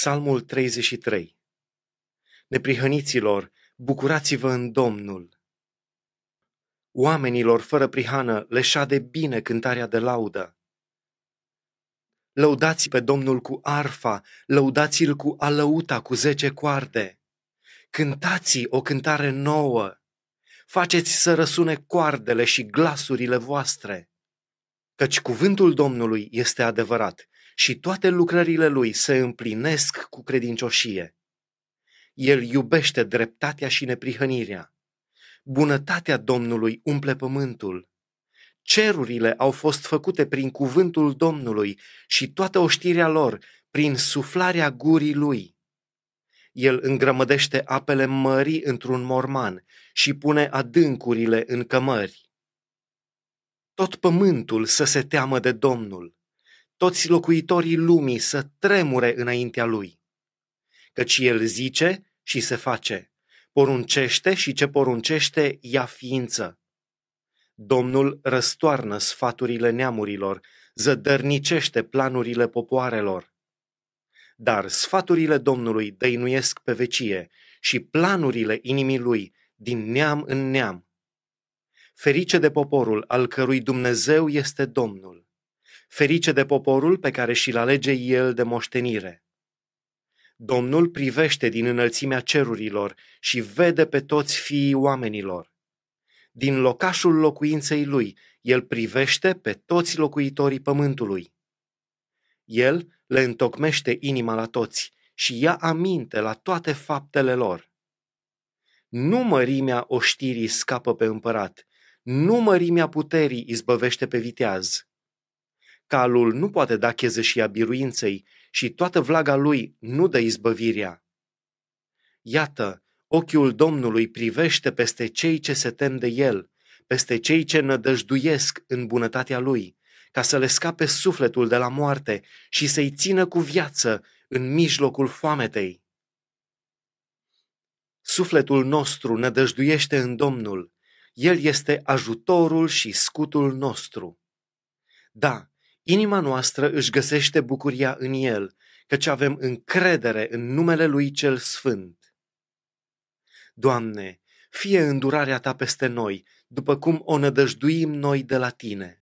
Psalmul 33 Neprihăniților, bucurați-vă în Domnul! Oamenilor fără prihană le șade bine cântarea de laudă. Lăudați pe Domnul cu arfa, lăudați-l cu alăuta, cu zece coarde. Cântați o cântare nouă, faceți să răsune coardele și glasurile voastre. Căci cuvântul Domnului este adevărat și toate lucrările lui se împlinesc cu credincioșie. El iubește dreptatea și neprihănirea. Bunătatea Domnului umple pământul. Cerurile au fost făcute prin cuvântul Domnului și toată oștirea lor prin suflarea gurii lui. El îngrămădește apele mării într-un morman și pune adâncurile în cămări. Tot pământul să se teamă de Domnul toți locuitorii lumii să tremure înaintea lui. Căci el zice și se face, poruncește și ce poruncește ia ființă. Domnul răstoarnă sfaturile neamurilor, zădărnicește planurile popoarelor. Dar sfaturile Domnului dăinuiesc pe vecie și planurile inimii lui din neam în neam. Ferice de poporul al cărui Dumnezeu este Domnul ferice de poporul pe care și-l alege el de moștenire. Domnul privește din înălțimea cerurilor și vede pe toți fiii oamenilor. Din locașul locuinței lui, el privește pe toți locuitorii pământului. El le întocmește inima la toți și ia aminte la toate faptele lor. Nu mărimea oștirii scapă pe împărat, nu mărimea puterii izbăvește pe viteaz. Calul nu poate da chezășia biruinței și toată vlaga lui nu dă izbăvirea. Iată, ochiul Domnului privește peste cei ce se tem de el, peste cei ce nădăjduiesc în bunătatea lui, ca să le scape sufletul de la moarte și să-i țină cu viață în mijlocul foametei. Sufletul nostru nădăjduiește în Domnul. El este ajutorul și scutul nostru. Da, Inima noastră își găsește bucuria în El, căci avem încredere în numele Lui Cel Sfânt. Doamne, fie îndurarea Ta peste noi, după cum o nădăjduim noi de la Tine.